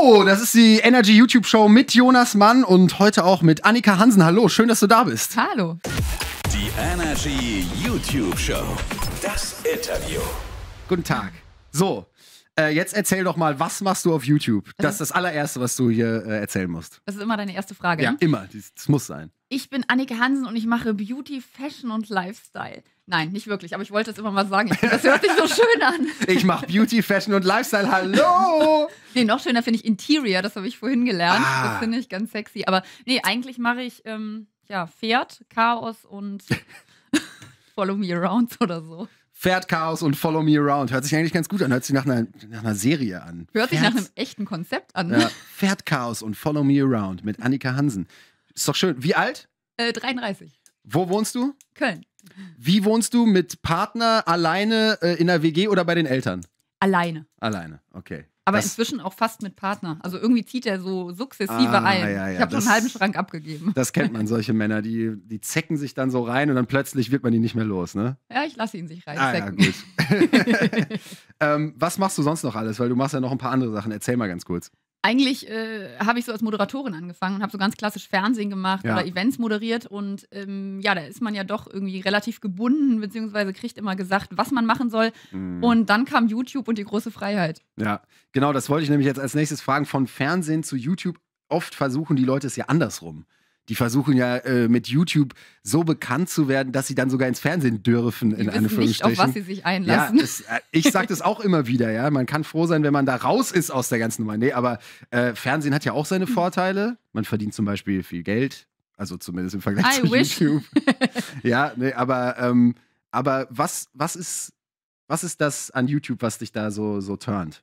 Hallo, oh, das ist die Energy YouTube Show mit Jonas Mann und heute auch mit Annika Hansen. Hallo, schön, dass du da bist. Hallo. Die Energy YouTube Show. Das Interview. Guten Tag. So, äh, jetzt erzähl doch mal, was machst du auf YouTube? Das ist das allererste, was du hier äh, erzählen musst. Das ist immer deine erste Frage. Ja, immer. Das, das muss sein. Ich bin Annika Hansen und ich mache Beauty, Fashion und Lifestyle. Nein, nicht wirklich, aber ich wollte es immer mal sagen. das hört sich so schön an. Ich mache Beauty, Fashion und Lifestyle. Hallo! nee, noch schöner finde ich Interior, das habe ich vorhin gelernt. Ah. Das finde ich ganz sexy. Aber nee, eigentlich mache ich ähm, ja, Pferd, Chaos und Follow Me Around oder so. Pferd Chaos und Follow Me Around. Hört sich eigentlich ganz gut an. Hört sich nach einer, nach einer Serie an. Hört Pferd, sich nach einem echten Konzept an. Ja, Pferd Chaos und Follow Me Around mit Annika Hansen. Ist doch schön. Wie alt? Äh, 33. Wo wohnst du? Köln. Wie wohnst du mit Partner alleine äh, in der WG oder bei den Eltern? Alleine. Alleine, okay. Aber das inzwischen auch fast mit Partner. Also irgendwie zieht er so sukzessive ah, ein. Ja, ja, ich habe schon einen halben Schrank abgegeben. Das kennt man, solche Männer, die, die zecken sich dann so rein und dann plötzlich wird man die nicht mehr los, ne? Ja, ich lasse ihn sich reinzecken. Ah, ja, gut. ähm, was machst du sonst noch alles? Weil du machst ja noch ein paar andere Sachen. Erzähl mal ganz kurz eigentlich äh, habe ich so als Moderatorin angefangen und habe so ganz klassisch Fernsehen gemacht ja. oder Events moderiert. Und ähm, ja, da ist man ja doch irgendwie relativ gebunden, beziehungsweise kriegt immer gesagt, was man machen soll. Mhm. Und dann kam YouTube und die große Freiheit. Ja, genau, das wollte ich nämlich jetzt als nächstes fragen. Von Fernsehen zu YouTube, oft versuchen die Leute es ja andersrum. Die versuchen ja äh, mit YouTube so bekannt zu werden, dass sie dann sogar ins Fernsehen dürfen, die in Anführungsstrichen. Nicht, auf was sie sich einlassen. Ja, es, äh, ich sage das auch immer wieder, ja. Man kann froh sein, wenn man da raus ist aus der ganzen Nummer. Nee, aber äh, Fernsehen hat ja auch seine hm. Vorteile. Man verdient zum Beispiel viel Geld. Also zumindest im Vergleich I zu wish. YouTube. ja, nee, aber, ähm, aber was, was ist was ist das an YouTube, was dich da so, so turnt?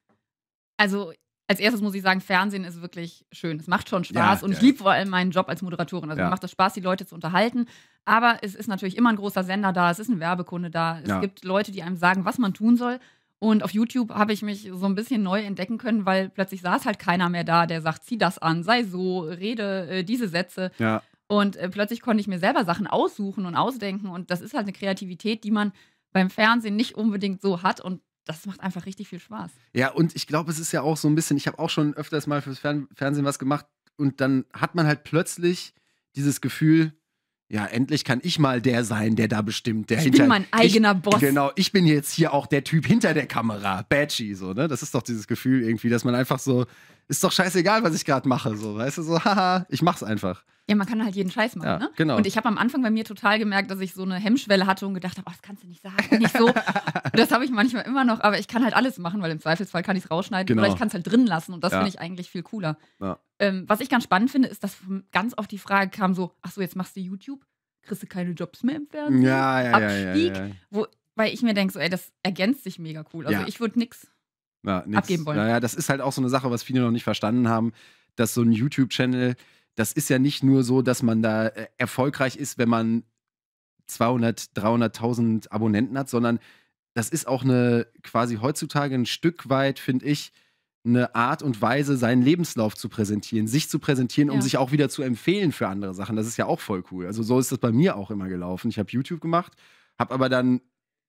Also, als erstes muss ich sagen, Fernsehen ist wirklich schön. Es macht schon Spaß ja, und ja. ich liebe vor allem meinen Job als Moderatorin. Also ja. mir macht es Spaß, die Leute zu unterhalten. Aber es ist natürlich immer ein großer Sender da, es ist ein Werbekunde da. Es gibt Leute, die einem sagen, was man tun soll. Und auf YouTube habe ich mich so ein bisschen neu entdecken können, weil plötzlich saß halt keiner mehr da, der sagt, zieh das an, sei so, rede äh, diese Sätze. Und äh, plötzlich konnte ich mir selber Sachen aussuchen und ausdenken. Und das ist halt eine Kreativität, die man beim Fernsehen nicht unbedingt so hat. Und das macht einfach richtig viel Spaß. Ja, und ich glaube, es ist ja auch so ein bisschen, ich habe auch schon öfters mal fürs Fern Fernsehen was gemacht und dann hat man halt plötzlich dieses Gefühl, ja, endlich kann ich mal der sein, der da bestimmt, der ich hinter. bin mein eigener ich, Boss. Genau, ich bin jetzt hier auch der Typ hinter der Kamera, Badgie, so, ne? Das ist doch dieses Gefühl irgendwie, dass man einfach so, ist doch scheißegal, was ich gerade mache, so, weißt du, so, haha, ich mach's einfach. Ja, man kann halt jeden Scheiß machen, ja, ne? Genau. Und ich habe am Anfang bei mir total gemerkt, dass ich so eine Hemmschwelle hatte und gedacht habe, oh, das kannst du nicht sagen, nicht so. das habe ich manchmal immer noch, aber ich kann halt alles machen, weil im Zweifelsfall kann genau. ich es rausschneiden genau. oder ich kann es halt drin lassen und das ja. finde ich eigentlich viel cooler. Ja. Ähm, was ich ganz spannend finde, ist, dass ganz oft die Frage kam so, ach so, jetzt machst du YouTube, kriegst du keine Jobs mehr im Fernsehen? Ja, ja, Abstieg, ja, Wo, weil ich mir denke, so, ey, das ergänzt sich mega cool. Also ich würde nichts nix, abgeben wollen. Naja, das ist halt auch so eine Sache, was viele noch nicht verstanden haben, dass so ein YouTube-Channel das ist ja nicht nur so, dass man da äh, erfolgreich ist, wenn man 200, 300.000 Abonnenten hat, sondern das ist auch eine quasi heutzutage ein Stück weit, finde ich, eine Art und Weise, seinen Lebenslauf zu präsentieren, sich zu präsentieren, um ja. sich auch wieder zu empfehlen für andere Sachen. Das ist ja auch voll cool. Also so ist das bei mir auch immer gelaufen. Ich habe YouTube gemacht, habe aber dann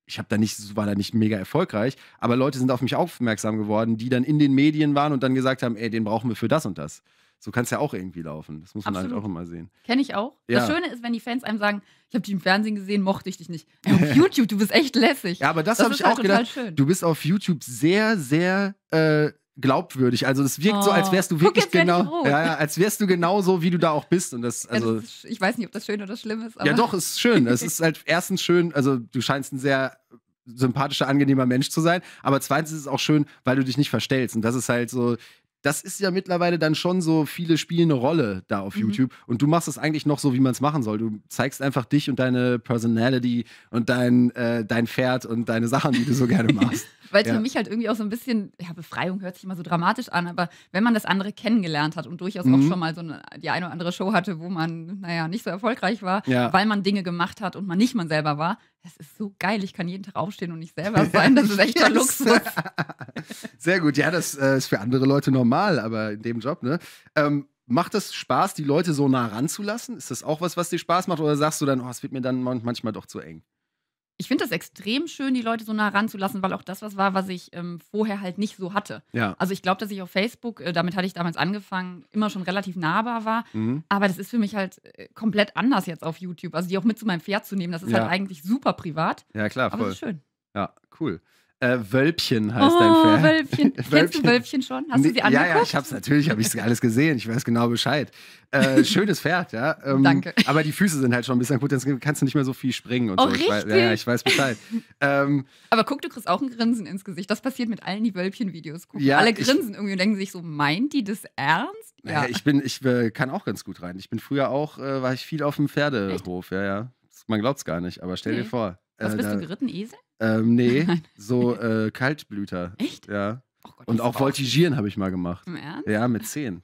ich habe da nicht, war da nicht mega erfolgreich, aber Leute sind auf mich aufmerksam geworden, die dann in den Medien waren und dann gesagt haben, ey, den brauchen wir für das und das. So kann es ja auch irgendwie laufen. Das muss man halt Absolut. halt auch immer sehen. Kenne ich auch. Ja. Das Schöne ist, wenn die Fans einem sagen, ich habe dich im Fernsehen gesehen, mochte ich dich nicht. auf YouTube, du bist echt lässig. Ja, aber das, das habe ich halt auch gedacht. Schön. Du bist auf YouTube sehr, sehr äh, glaubwürdig. Also es wirkt oh. so, als wärst du oh. wirklich genau, ja, ja, als wärst du genau so, wie du da auch bist. Und das, also, ja, das ist, ich weiß nicht, ob das schön oder schlimm ist. ja, doch, es ist schön. es ist halt erstens schön. Also du scheinst ein sehr sympathischer, angenehmer Mensch zu sein. Aber zweitens ist es auch schön, weil du dich nicht verstellst. Und das ist halt so das ist ja mittlerweile dann schon so, viele spielen eine Rolle da auf mhm. YouTube. Und du machst es eigentlich noch so, wie man es machen soll. Du zeigst einfach dich und deine Personality und dein, äh, dein Pferd und deine Sachen, die du so gerne machst. Weil es ja. für mich halt irgendwie auch so ein bisschen, ja, Befreiung hört sich immer so dramatisch an, aber wenn man das andere kennengelernt hat und durchaus mhm. auch schon mal so eine, die eine oder andere Show hatte, wo man, naja, nicht so erfolgreich war, ja. weil man Dinge gemacht hat und man nicht man selber war, das ist so geil. Ich kann jeden Tag aufstehen und nicht selber sein. Das ist echter Luxus. Sehr gut. Ja, das äh, ist für andere Leute normal, aber in dem Job, ne? Ähm, macht das Spaß, die Leute so nah ranzulassen? Ist das auch was, was dir Spaß macht? Oder sagst du dann, oh, es wird mir dann manchmal doch zu eng? ich finde das extrem schön, die Leute so nah ranzulassen, weil auch das was war, was ich ähm, vorher halt nicht so hatte. Ja. Also ich glaube, dass ich auf Facebook, äh, damit hatte ich damals angefangen, immer schon relativ nahbar war. Mhm. Aber das ist für mich halt äh, komplett anders jetzt auf YouTube. Also die auch mit zu meinem Pferd zu nehmen, das ist ja. halt eigentlich super privat. Ja, klar, voll. Das ist schön. Ja, cool. Äh, Wölbchen heißt oh, dein Pferd. Wölbchen. Wölbchen. Kennst du Wölbchen schon? Hast nee, du sie angeguckt? Ja, ja, ich hab's natürlich, habe ich alles gesehen. Ich weiß genau Bescheid. Äh, schönes Pferd, ja. Ähm, Danke. Aber die Füße sind halt schon ein bisschen gut, dann kannst du nicht mehr so viel springen und oh, so. Ich richtig. Weiß, ja, ich weiß Bescheid. Ähm, aber guck, du kriegst auch ein Grinsen ins Gesicht. Das passiert mit allen, die Wölbchen-Videos gucken. Ja, Alle grinsen ich, irgendwie und denken sich so, meint die das ernst? Ja, ja ich bin, ich äh, kann auch ganz gut rein. Ich bin früher auch, äh, war ich viel auf dem Pferdehof, Echt? ja, ja. Man glaubt's gar nicht, aber stell okay. dir vor. Was äh, bist da, du geritten, Esel? Ähm, nee, so äh, Kaltblüter. Echt? Ja. Oh Gott, und auch Voltigieren habe ich mal gemacht. Im Ernst? Ja, mit zehn.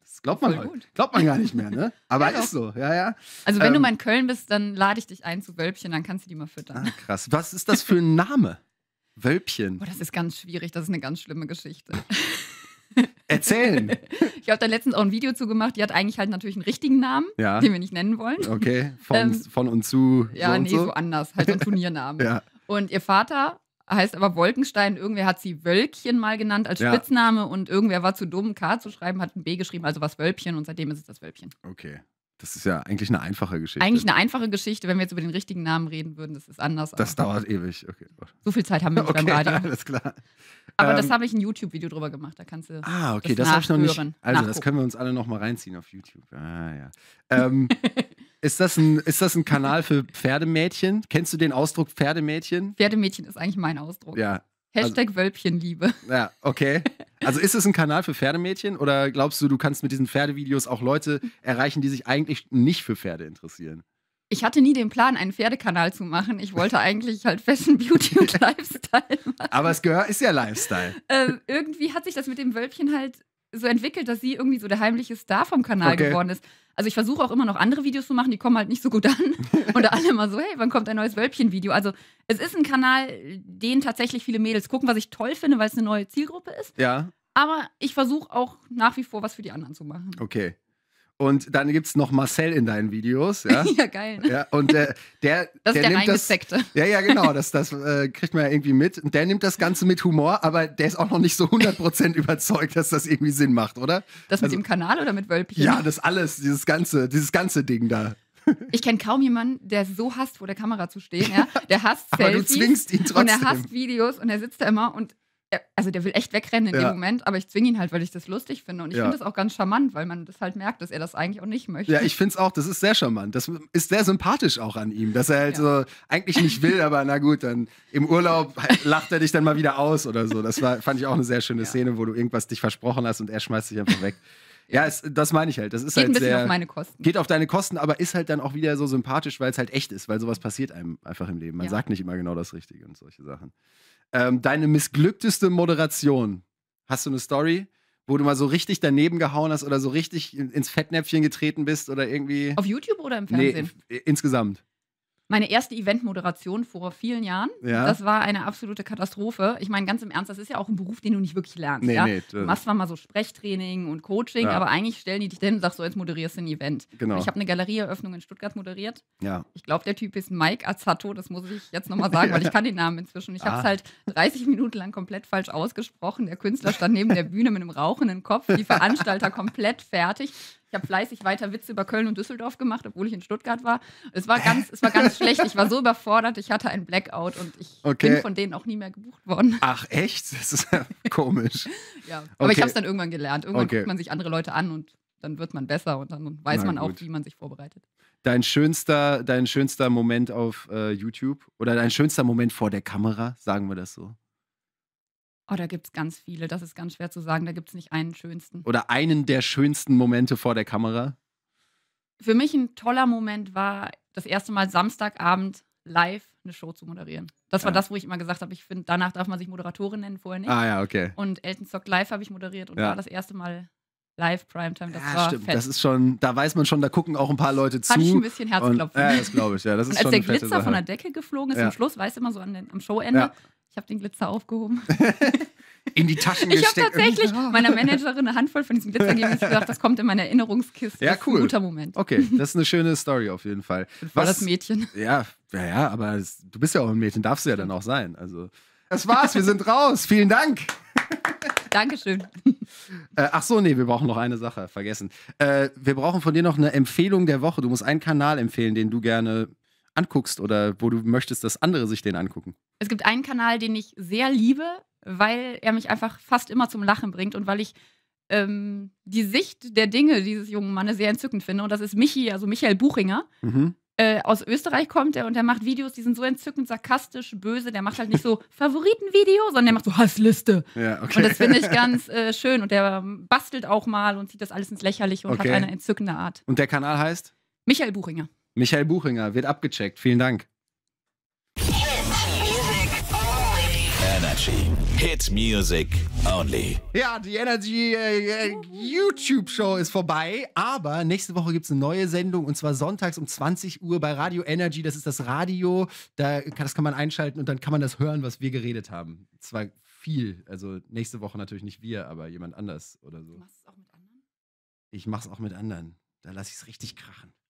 Das glaubt man, glaubt man gar nicht mehr, ne? Aber ja, ist so, ja, ja. Also, wenn ähm, du mal in Köln bist, dann lade ich dich ein zu Wölbchen, dann kannst du die mal füttern. Ah, krass. Was ist das für ein Name? Wölbchen. Boah, das ist ganz schwierig, das ist eine ganz schlimme Geschichte. Erzählen. ich habe da letztens auch ein Video zu gemacht. Die hat eigentlich halt natürlich einen richtigen Namen, ja. den wir nicht nennen wollen. Okay, von, ähm, von und zu. Ja, so nee, so. so. anders. Halt so ein Turniernamen. ja. Und ihr Vater heißt aber Wolkenstein. Irgendwer hat sie Wölkchen mal genannt als ja. Spitzname und irgendwer war zu dumm, K zu schreiben, hat ein B geschrieben, also was Wölbchen und seitdem ist es das Wölbchen. Okay. Das ist ja eigentlich eine einfache Geschichte. Eigentlich eine einfache Geschichte, wenn wir jetzt über den richtigen Namen reden würden, das ist anders. Das dauert ewig, okay. So viel Zeit haben wir nicht okay, beim Radio. Ja, Alles klar. Aber ähm, das habe ich ein YouTube-Video drüber gemacht, da kannst du. Ah, okay, das, das habe ich noch nicht. Also, nachgucken. das können wir uns alle nochmal reinziehen auf YouTube. Ah, ja. Ähm, ist, das ein, ist das ein Kanal für Pferdemädchen? Kennst du den Ausdruck Pferdemädchen? Pferdemädchen ist eigentlich mein Ausdruck. Ja. Also Hashtag also, Wölkchenliebe. Ja, okay. Also ist es ein Kanal für Pferdemädchen oder glaubst du, du kannst mit diesen Pferdevideos auch Leute erreichen, die sich eigentlich nicht für Pferde interessieren? Ich hatte nie den Plan, einen Pferdekanal zu machen. Ich wollte eigentlich halt Fashion, Beauty und Lifestyle machen. Aber es gehört, ist ja Lifestyle. Ähm, irgendwie hat sich das mit dem Wölbchen halt so entwickelt, dass sie irgendwie so der heimliche Star vom Kanal okay. geworden ist. Also ich versuche auch immer noch andere Videos zu machen, die kommen halt nicht so gut an. Und alle immer so, hey, wann kommt ein neues Wölbchen-Video? Also es ist ein Kanal, den tatsächlich viele Mädels gucken, was ich toll finde, weil es eine neue Zielgruppe ist. Ja. Aber ich versuche auch nach wie vor was für die anderen zu machen. Okay. Und dann gibt es noch Marcel in deinen Videos. Ja, ja geil. Ja, und äh, der, das der, ist der nimmt das. Ja, ja, genau. Das, das äh, kriegt man ja irgendwie mit. Und der nimmt das Ganze mit Humor, aber der ist auch noch nicht so 100% überzeugt, dass das irgendwie Sinn macht, oder? Das also, mit dem Kanal oder mit Wölbchen? Ja, das alles, dieses ganze, dieses ganze Ding da. Ich kenne kaum jemanden, der so hasst, vor der Kamera zu stehen. Ja? Der hasst Selfies aber du zwingst ihn trotzdem. und er hasst Videos und er sitzt da immer und äh, also der will echt wegrennen in ja. dem Moment, aber ich zwinge ihn halt, weil ich das lustig finde. Und ich ja. finde das auch ganz charmant, weil man das halt merkt, dass er das eigentlich auch nicht möchte. Ja, ich finde es auch, das ist sehr charmant. Das ist sehr sympathisch auch an ihm, dass er halt ja. so eigentlich nicht will, aber na gut, dann im Urlaub lacht er dich dann mal wieder aus oder so. Das war, fand ich auch eine sehr schöne Szene, wo du irgendwas dich versprochen hast und er schmeißt dich einfach weg. Ja, es, das meine ich halt. Das ist geht halt ein bisschen sehr, auf meine Kosten. Geht auf deine Kosten, aber ist halt dann auch wieder so sympathisch, weil es halt echt ist, weil sowas passiert einem einfach im Leben. Man sagt nicht immer genau das Richtige und solche Sachen. Ähm, deine missglückteste Moderation. Hast du eine Story, wo du mal so richtig daneben gehauen hast oder so richtig ins Fettnäpfchen getreten bist oder irgendwie. Auf YouTube oder im Fernsehen? Nee, insgesamt meine erste Eventmoderation vor vielen Jahren. Ja. Das war eine absolute Katastrophe. Ich meine, ganz im Ernst, das ist ja auch ein Beruf, den du nicht wirklich lernst. Nee, ja? nee, du machst zwar mal so Sprechtraining und Coaching, ja. aber eigentlich stellen die dich denn und sagst so, jetzt moderierst du ein Event. Genau. ich habe eine Galerieeröffnung in Stuttgart moderiert. Ja. Ich glaube, der Typ ist Mike Azzato, das muss ich jetzt nochmal sagen, weil ich kann den Namen inzwischen. Ich ah. habe es halt 30 Minuten lang komplett falsch ausgesprochen. Der Künstler stand neben der Bühne mit einem rauchenden Kopf, die Veranstalter komplett fertig. Ich habe fleißig weiter Witze über Köln und Düsseldorf gemacht, obwohl ich in Stuttgart war. Es war ganz, es war ganz schlecht. Ich war so überfordert, ich hatte einen Blackout und ich okay. bin von denen auch nie mehr gebucht worden. Ach echt? Das ist ja komisch. ja, aber okay. ich habe es dann irgendwann gelernt. Irgendwann okay. guckt man sich andere Leute an und dann wird man besser und dann weiß Na, man gut. auch, wie man sich vorbereitet. Dein schönster, dein schönster Moment auf äh, YouTube oder dein schönster Moment vor der Kamera, sagen wir das so? Oh, da gibt es ganz viele. Das ist ganz schwer zu sagen. Da gibt es nicht einen schönsten. Oder einen der schönsten Momente vor der Kamera? Für mich ein toller Moment war, das erste Mal Samstagabend live eine Show zu moderieren. Das ja. war ah. das, wo ich immer gesagt habe, ich finde, danach darf man sich Moderatorin nennen, vorher nicht. Ah ja, okay. Und Elton Stock Live habe ich moderiert und ja. war das erste Mal live Primetime. Das ja, war stimmt. Fett. Das ist schon, da weiß man schon, da gucken auch ein paar Leute zu. Hatte ich ein bisschen Herzklopfen. Und, ja, das glaube ich, ja. Das ist und als der Glitzer von der Decke geflogen ist ja. am Schluss, weißt du immer so den, am Showende, ich habe den Glitzer aufgehoben. in die Taschen ich gesteckt. Ich habe tatsächlich irgendwie. Oh. meiner Managerin eine Handvoll von diesem Glitzer gegeben und gesagt, das kommt in meine Erinnerungskiste. Ja, Das ist ein guter Moment. Okay, das ist eine schöne Story auf jeden Fall. War das Mädchen? Ja, ja, ja aber das, du bist ja auch ein Mädchen, darfst du ja dann auch sein. Also, das war's, wir sind raus. Vielen Dank. Dankeschön. Äh, ach so, nee, wir brauchen noch eine Sache, vergessen. Äh, wir brauchen von dir noch eine Empfehlung der Woche. Du musst einen Kanal empfehlen, den du gerne anguckst oder wo du möchtest, dass andere sich den angucken? Es gibt einen Kanal, den ich sehr liebe, weil er mich einfach fast immer zum Lachen bringt und weil ich ähm, die Sicht der Dinge dieses jungen Mannes sehr entzückend finde. Und das ist Michi, also Michael Buchinger. Mhm. Äh, aus Österreich kommt er und er macht Videos, die sind so entzückend sarkastisch, böse. Der macht halt nicht so Favoritenvideo, sondern der macht so Hassliste. Ja, okay. Und das finde ich ganz äh, schön. Und der ähm, bastelt auch mal und zieht das alles ins Lächerliche und okay. hat eine entzückende Art. Und der Kanal heißt? Michael Buchinger. Michael Buchinger wird abgecheckt. Vielen Dank. Energy. Hit Music Only. Ja, die Energy äh, äh, YouTube Show ist vorbei, aber nächste Woche gibt es eine neue Sendung und zwar sonntags um 20 Uhr bei Radio Energy. Das ist das Radio. Da, das kann man einschalten und dann kann man das hören, was wir geredet haben. Zwar viel, also nächste Woche natürlich nicht wir, aber jemand anders oder so. Du machst es auch mit anderen? Ich mach's auch mit anderen. Da lasse ich es richtig krachen.